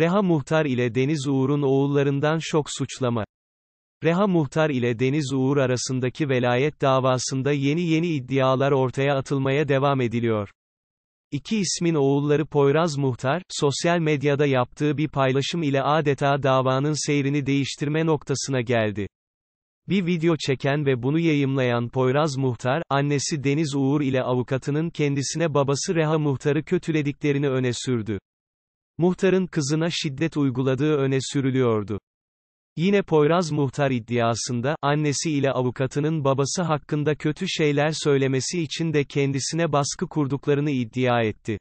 Reha Muhtar ile Deniz Uğur'un oğullarından şok suçlama. Reha Muhtar ile Deniz Uğur arasındaki velayet davasında yeni yeni iddialar ortaya atılmaya devam ediliyor. İki ismin oğulları Poyraz Muhtar, sosyal medyada yaptığı bir paylaşım ile adeta davanın seyrini değiştirme noktasına geldi. Bir video çeken ve bunu yayımlayan Poyraz Muhtar, annesi Deniz Uğur ile avukatının kendisine babası Reha Muhtar'ı kötülediklerini öne sürdü. Muhtarın kızına şiddet uyguladığı öne sürülüyordu. Yine Poyraz Muhtar iddiasında, annesi ile avukatının babası hakkında kötü şeyler söylemesi için de kendisine baskı kurduklarını iddia etti.